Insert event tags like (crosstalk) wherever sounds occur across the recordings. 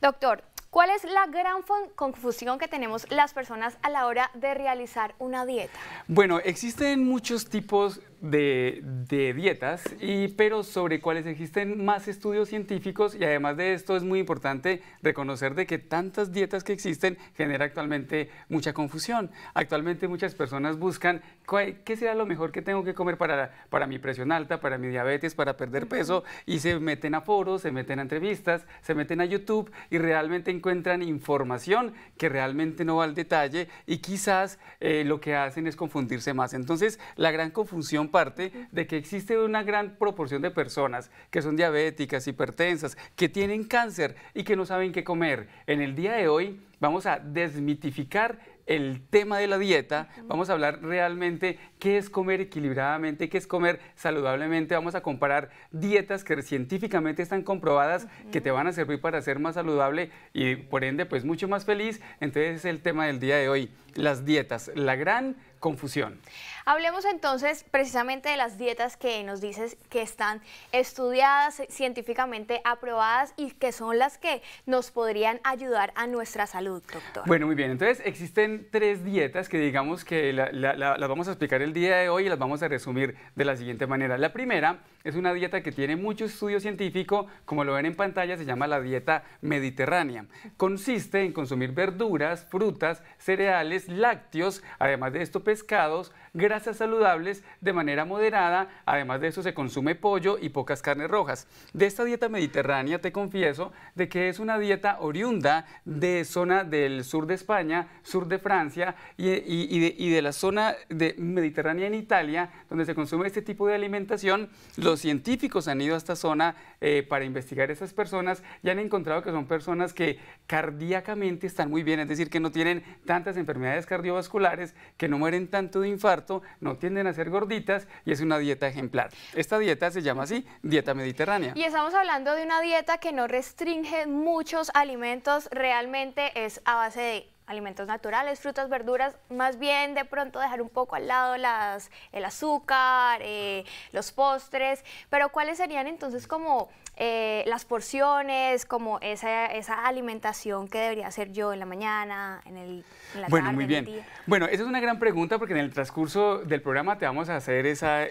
Doctor, ¿Cuál es la gran confusión que tenemos las personas a la hora de realizar una dieta? Bueno, existen muchos tipos de, dietas, y, pero sobre cuáles existen más estudios científicos y además de esto es muy importante reconocer de que tantas dietas que existen genera actualmente mucha confusión. Actualmente muchas personas buscan ¿qué será lo mejor que tengo que comer para, para mi presión alta, para mi diabetes, para perder peso? Y se meten a foros, se meten a entrevistas, se meten a YouTube y realmente encuentran información que realmente no va al detalle y quizás eh, lo que hacen es confundirse más. Entonces, la gran confusión parte de que existe una gran proporción de personas que son diabéticas, hipertensas, que tienen cáncer y que no saben qué comer. En el día de hoy vamos a desmitificar el tema de la dieta, vamos a hablar realmente qué es comer equilibradamente, qué es comer saludablemente, vamos a comparar dietas que científicamente están comprobadas que te van a servir para ser más saludable y por ende pues mucho más feliz. Entonces es el tema del día de hoy, las dietas, la gran confusión. Hablemos entonces precisamente de las dietas que nos dices que están estudiadas, científicamente aprobadas y que son las que nos podrían ayudar a nuestra salud, doctor. Bueno, muy bien. Entonces existen tres dietas que digamos que las la, vamos a explicar el día de hoy y las vamos a resumir de la siguiente manera. La primera es una dieta que tiene mucho estudio científico, como lo ven en pantalla, se llama la dieta mediterránea. Consiste en consumir verduras, frutas, cereales, lácteos, además de esto pescados grasas saludables de manera moderada, además de eso se consume pollo y pocas carnes rojas. De esta dieta mediterránea te confieso de que es una dieta oriunda de zona del sur de España, sur de Francia y, de, la zona de mediterránea en Italia, donde se consume este tipo de alimentación. Los científicos han ido a esta zona eh, para investigar a personas y han encontrado que son personas que cardíacamente están muy bien, es decir, que no tienen tantas enfermedades cardiovasculares, que no mueren tanto de infarto no tienden a ser gorditas y es una dieta ejemplar. Esta dieta se llama así, dieta mediterránea. Y estamos hablando de una dieta que no restringe muchos alimentos, realmente es a base de alimentos naturales, frutas, verduras, más bien de pronto dejar un poco al lado las, el azúcar, eh, los postres, pero ¿cuáles serían entonces como eh, las porciones, como esa, esa, alimentación que debería hacer yo en la mañana, en, el, la bueno, tarde, muy bien. En el día? Bueno, esa es una gran pregunta porque en el transcurso del programa te vamos a hacer esa,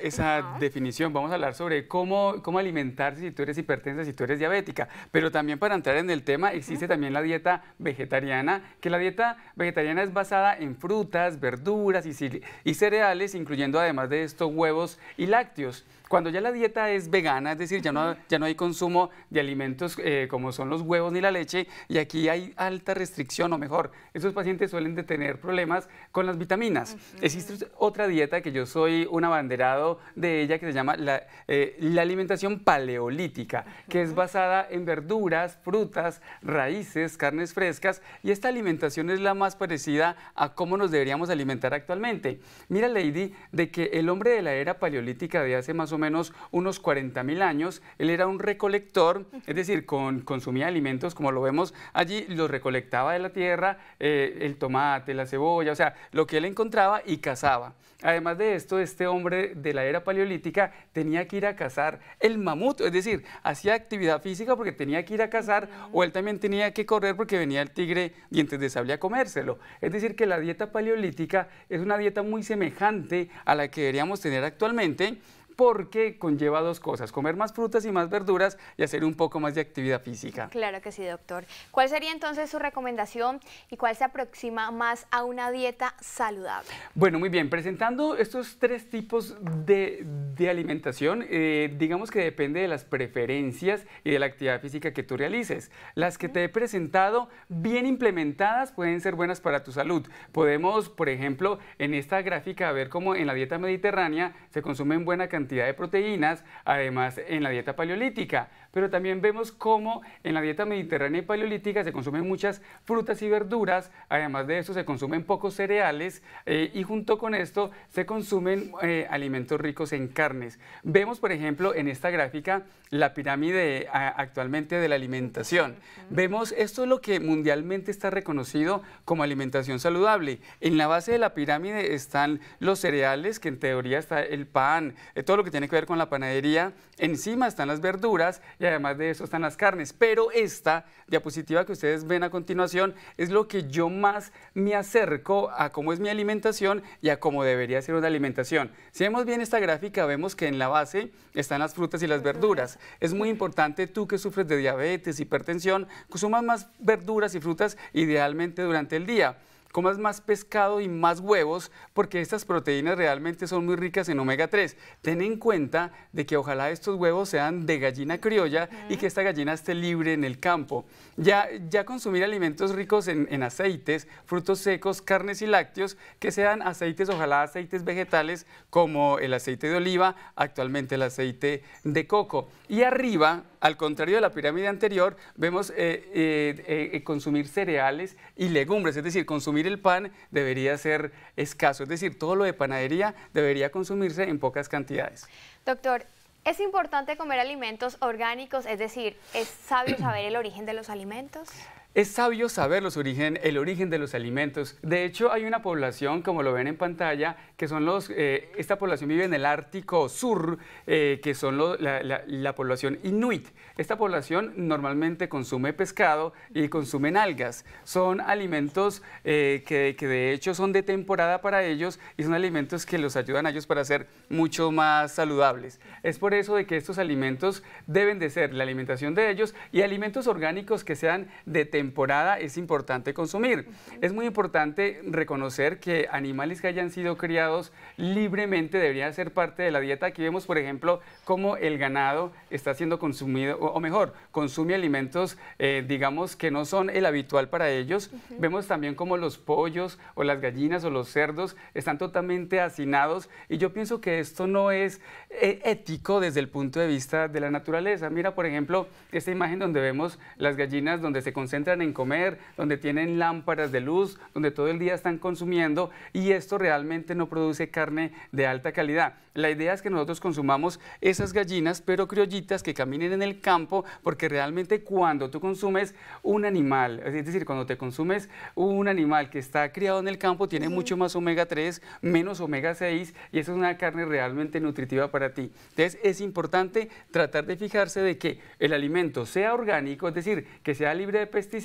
definición. Vamos a hablar sobre cómo, cómo alimentarse si tú eres hipertensa, si tú eres diabética. Pero también para entrar en el tema existe también la dieta vegetariana, que la dieta vegetariana es basada en frutas, verduras y, y cereales, incluyendo además de esto huevos y lácteos. Cuando ya la dieta es vegana, es decir, ya no, ya no hay consumo de alimentos eh, como son los huevos ni la leche, y aquí hay alta restricción, o mejor, esos pacientes suelen tener problemas con las vitaminas. Existe otra dieta que yo soy un abanderado de ella que se llama la, eh, alimentación paleolítica, que es basada en verduras, frutas, raíces, carnes frescas, y esta alimentación es la más parecida a cómo nos deberíamos alimentar actualmente. Mira, Lady, de que el hombre de la era paleolítica de hace más o menos unos 40 mil años. Él era un recolector, es decir, consumía alimentos, como lo vemos allí, los recolectaba de la tierra, eh, el tomate, la cebolla, o sea, lo que él encontraba y cazaba. Además de esto, este hombre de la era paleolítica tenía que ir a cazar el mamut, es decir, hacía actividad física porque tenía que ir a cazar o él también tenía que correr porque venía el tigre dientes de sable comérselo. Es decir, que la dieta paleolítica es una dieta muy semejante a la que deberíamos tener actualmente porque conlleva dos cosas, comer más frutas y más verduras y hacer un poco más de actividad física. Claro que sí, doctor. ¿Cuál sería entonces su recomendación y cuál se aproxima más a una dieta saludable? Bueno, muy bien, presentando estos tres tipos de, alimentación, eh, digamos que depende de las preferencias y de la actividad física que tú realices. Las que te he presentado, bien implementadas, pueden ser buenas para tu salud. Podemos, por ejemplo, en esta gráfica ver cómo en la dieta mediterránea se consumen buena cantidad de proteínas, además en la dieta paleolítica, pero también vemos cómo en la dieta mediterránea y paleolítica se consumen muchas frutas y verduras, además de eso se consumen pocos cereales eh, y junto con esto se consumen eh, alimentos ricos en carnes. Vemos, por ejemplo, en esta gráfica la pirámide actualmente de la alimentación. Vemos, esto es lo que mundialmente está reconocido como alimentación saludable. En la base de la pirámide están los cereales, que en teoría está el pan, eh, lo que tiene que ver con la panadería. Encima están las verduras y además de eso están las carnes. Pero esta diapositiva que ustedes ven a continuación es lo que yo más me acerco a cómo es mi alimentación y a cómo debería ser una alimentación. Si vemos bien esta gráfica, vemos que en la base están las frutas y las verduras. Es muy importante tú que sufres de diabetes, hipertensión, consumas más verduras y frutas idealmente durante el día comas más pescado y más huevos porque estas proteínas realmente son muy ricas en omega 3. Ten en cuenta de que ojalá estos huevos sean de gallina criolla y que esta gallina esté libre en el campo. Ya, ya consumir alimentos ricos en, en aceites, frutos secos, carnes y lácteos, que sean aceites, ojalá aceites vegetales como el aceite de oliva, actualmente el aceite de coco. Y arriba al contrario de la pirámide anterior, vemos eh, eh, eh, consumir cereales y legumbres, es decir, consumir el pan debería ser escaso, es decir, todo lo de panadería debería consumirse en pocas cantidades. Doctor, ¿Es importante comer alimentos orgánicos? Es decir, ¿es sabio saber el origen de los alimentos? Es sabio saber los origen, el origen de los alimentos. De hecho, hay una población, como lo ven en pantalla, que son los, eh, esta población vive en el Ártico Sur, eh, que son la, población inuit. Esta población normalmente consume pescado y consumen algas. Son alimentos eh, que, que, de hecho son de temporada para ellos y son alimentos que los ayudan a ellos para ser mucho más saludables. Es por eso de que estos alimentos deben de ser la alimentación de ellos y alimentos orgánicos que sean de temporada temporada es importante consumir. Es muy importante reconocer que animales que hayan sido criados libremente deberían ser parte de la dieta. Aquí vemos, por ejemplo, cómo el ganado está siendo consumido, o, mejor, consume alimentos, eh, digamos, que no son el habitual para ellos. Vemos también cómo los pollos o las gallinas o los cerdos están totalmente hacinados y yo pienso que esto no es eh, ético desde el punto de vista de la naturaleza. Mira, por ejemplo, esta imagen donde vemos las gallinas donde se concentra en comer, donde tienen lámparas de luz, donde todo el día están consumiendo y esto realmente no produce carne de alta calidad. La idea es que nosotros consumamos esas gallinas, pero criollitas que caminen en el campo, porque realmente cuando tú consumes un animal, es decir, cuando te consumes un animal que está criado en el campo, tiene mucho más omega 3, menos omega 6 y eso es una carne realmente nutritiva para ti. Entonces es importante tratar de fijarse de que el alimento sea orgánico, es decir, que sea libre de pesticidas,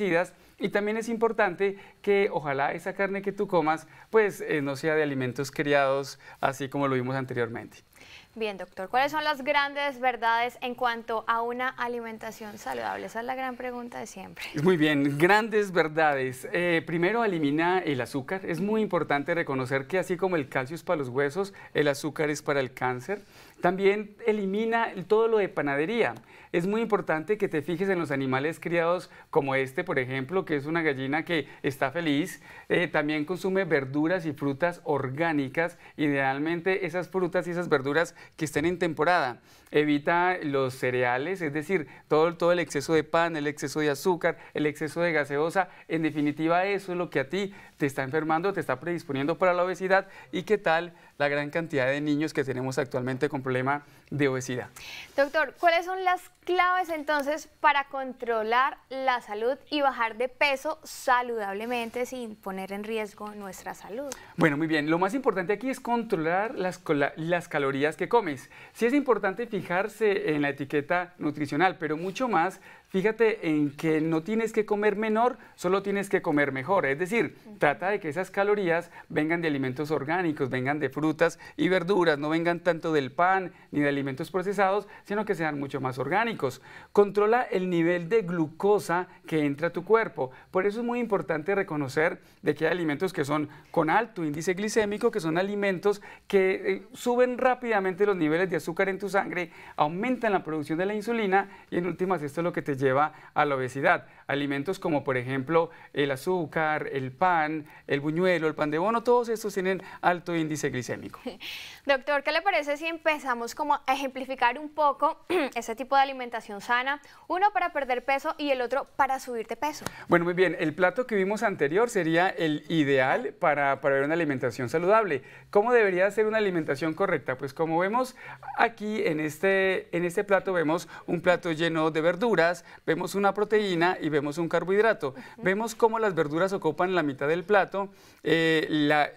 y también es importante que ojalá esa carne que tú comas pues eh, no sea de alimentos criados así como lo vimos anteriormente. Bien, doctor, ¿cuáles son las grandes verdades en cuanto a una alimentación saludable? Esa es la gran pregunta de siempre. Muy bien, grandes verdades. Eh, primero, elimina el azúcar. Es muy importante reconocer que así como el calcio es para los huesos, el azúcar es para el cáncer. También elimina todo lo de panadería. Es muy importante que te fijes en los animales criados como este, por ejemplo, que es una gallina que está feliz. Eh, también consume verduras y frutas orgánicas, idealmente esas frutas y esas verduras que estén en temporada evita los cereales, es decir, todo, todo el exceso de pan, el exceso de azúcar, el exceso de gaseosa, en definitiva eso es lo que a ti te está enfermando, te está predisponiendo para la obesidad y qué tal la gran cantidad de niños que tenemos actualmente con problema de obesidad. Doctor, ¿cuáles son las claves entonces para controlar la salud y bajar de peso saludablemente sin poner en riesgo nuestra salud? Bueno, muy bien, lo más importante aquí es controlar las, las calorías que comes. Si es importante fijar fijarse en la etiqueta nutricional, pero mucho más fíjate en que no tienes que comer menor, solo tienes que comer mejor. Es decir, trata de que esas calorías vengan de alimentos orgánicos, vengan de frutas y verduras, no vengan tanto del pan ni de alimentos procesados, sino que sean mucho más orgánicos. Controla el nivel de glucosa que entra a tu cuerpo. Por eso es muy importante reconocer de que hay alimentos que son con alto índice glicémico, que son alimentos que eh, suben rápidamente los niveles de azúcar en tu sangre, aumentan la producción de la insulina y en últimas esto es lo que te lleva lleva a la obesidad alimentos como por ejemplo el azúcar, el pan, el buñuelo, el pan de bono, todos estos tienen alto índice glicémico. (laughs) Doctor, ¿qué le parece si empezamos como a ejemplificar un poco (clears throat) ese tipo de alimentación sana? Uno para perder peso y el otro para subir de peso. Bueno, muy bien, el plato que vimos anterior sería el ideal para, para ver una alimentación saludable. ¿Cómo debería ser una alimentación correcta? Pues como vemos aquí en este, en este plato vemos un plato lleno de verduras, vemos una proteína y vemos un carbohidrato. Vemos cómo las verduras ocupan la mitad del plato, eh, la,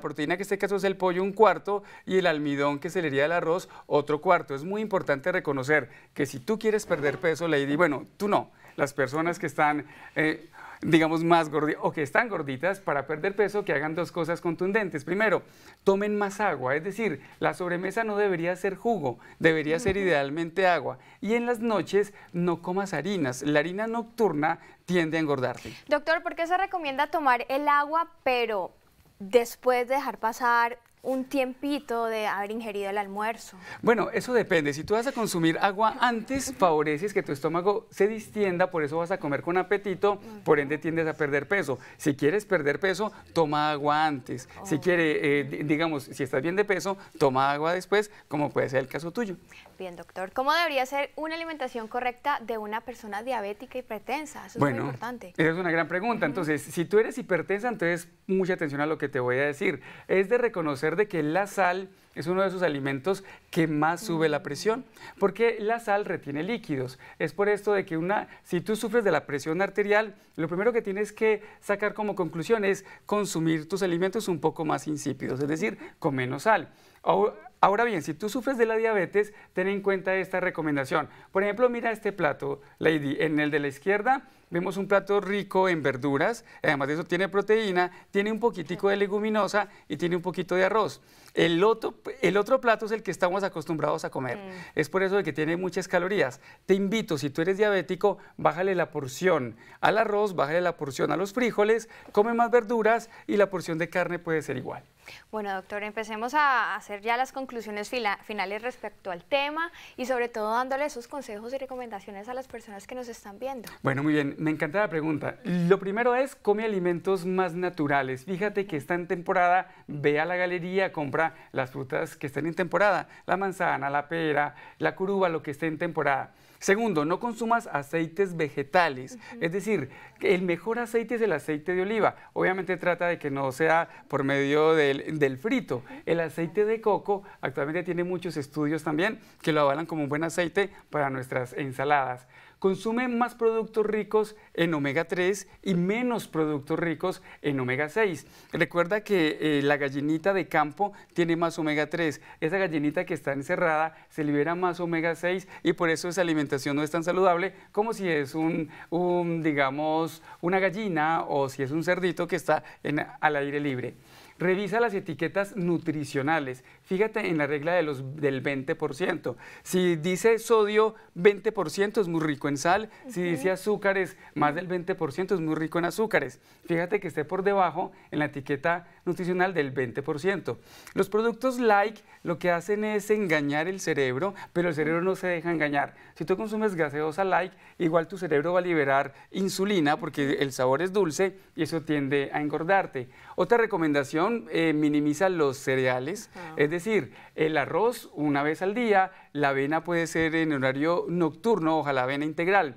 proteína que en este caso es el pollo un cuarto y el almidón que se le sería el arroz otro cuarto. Es muy importante reconocer que si tú quieres perder peso, Lady, bueno, tú no, las personas que están... Eh, digamos, más gorditas o que están gorditas para perder peso, que hagan dos cosas contundentes. Primero, tomen más agua, es decir, la sobremesa no debería ser jugo, debería ser idealmente agua. Y en las noches no comas harinas, la harina nocturna tiende a engordarte. Doctor, ¿por qué se recomienda tomar el agua, pero después de dejar pasar un tiempito de haber ingerido el almuerzo. Bueno, eso depende. Si tú vas a consumir agua antes, favoreces que tu estómago se distienda, por eso vas a comer con apetito, por ende tiendes a perder peso. Si quieres perder peso, toma agua antes. Si oh. quiere, eh, digamos, si estás bien de peso, toma agua después, como puede ser el caso tuyo. Bien, doctor. ¿Cómo debería ser una alimentación correcta de una persona diabética hipertensa? Eso es muy importante. Esa es una gran pregunta. Entonces, si tú eres hipertensa, entonces mucha atención a lo que te voy a decir. Es de reconocer de que la sal es uno de esos alimentos que más sube la mm. presión, porque la sal retiene líquidos. Es por esto de que una, si tú sufres de la presión arterial, lo primero que tienes que sacar como conclusión es consumir tus alimentos un poco más insípidos, es decir, con menos sal. Ahora bien, si tú sufres de la diabetes, ten en cuenta esta recomendación. Por ejemplo, mira este plato, Lady. En el de la izquierda vemos un plato rico en verduras, además de eso tiene proteína, tiene un poquitico de leguminosa y tiene un poquito de arroz. El otro, el otro plato es el que estamos acostumbrados a comer. Mm. Es por eso de que tiene muchas calorías. Te invito, si tú eres diabético, bájale la porción al arroz, bájale la porción a los frijoles, come más verduras y la porción de carne puede ser igual. Bueno, doctor, empecemos a hacer ya las conclusiones finales respecto al tema y sobre todo dándole esos consejos y recomendaciones a las personas que nos están viendo. Bueno, muy bien, me encanta la pregunta. Lo primero es, come alimentos más naturales. Fíjate que está en temporada, ve a la galería, compra las frutas que estén en temporada, la manzana, la pera, la curuba, lo que esté en temporada. Segundo, no consumas aceites vegetales, es decir, el mejor aceite es el aceite de oliva. Obviamente trata de que no sea por medio del del, frito. El aceite de coco actualmente tiene muchos estudios también que lo avalan como un buen aceite para nuestras ensaladas. Consume más productos ricos en omega 3 y menos productos ricos en omega 6. Recuerda que eh, la gallinita de campo tiene más omega 3. Esa gallinita que está encerrada se libera más omega 6 y por eso esa alimentación no es tan saludable como si es un, digamos, una gallina o si es un cerdito que está al aire libre. Revisa las etiquetas nutricionales fíjate en la regla de los, del 20%. Si dice sodio 20% es muy rico en sal, si dice azúcares más del 20% es muy rico en azúcares. Fíjate que esté por debajo en la etiqueta nutricional del 20%. Los productos like lo que hacen es engañar el cerebro, pero el cerebro no se deja engañar. Si tú consumes gaseosa like, igual tu cerebro va a liberar insulina porque el sabor es dulce y eso tiende a engordarte. Otra recomendación, eh, minimiza los cereales, es decir, decir, el arroz una vez al día, la avena puede ser en horario nocturno, ojalá avena integral.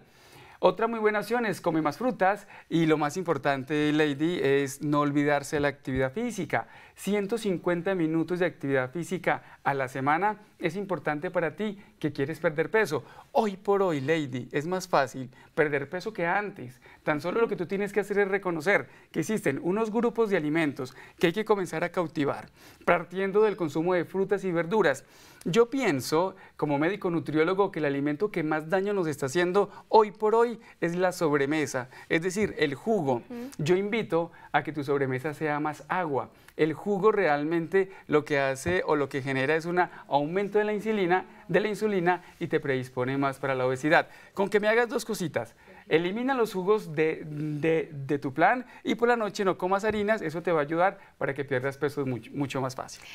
Otra muy buena opción es comer más frutas y lo más importante, Lady, es no olvidarse de la actividad física. 150 minutos de actividad física a la semana es importante para ti que quieres perder peso. Hoy por hoy, Lady, es más fácil perder peso que antes. Tan solo lo que tú tienes que hacer es reconocer que existen unos grupos de alimentos que hay que comenzar a cautivar, partiendo del consumo de frutas y verduras. Yo pienso, como médico nutriólogo, que el alimento que más daño nos está haciendo hoy por hoy es la sobremesa, es decir, el jugo. Yo invito a que tu sobremesa sea más agua. El jugo realmente lo que hace o lo que genera es un aumento de la insulina, de la insulina y te predispone más para la obesidad. Con que me hagas dos cositas. Elimina los jugos de, tu plan y por la noche no comas harinas, eso te va a ayudar para que pierdas peso mucho más fácil.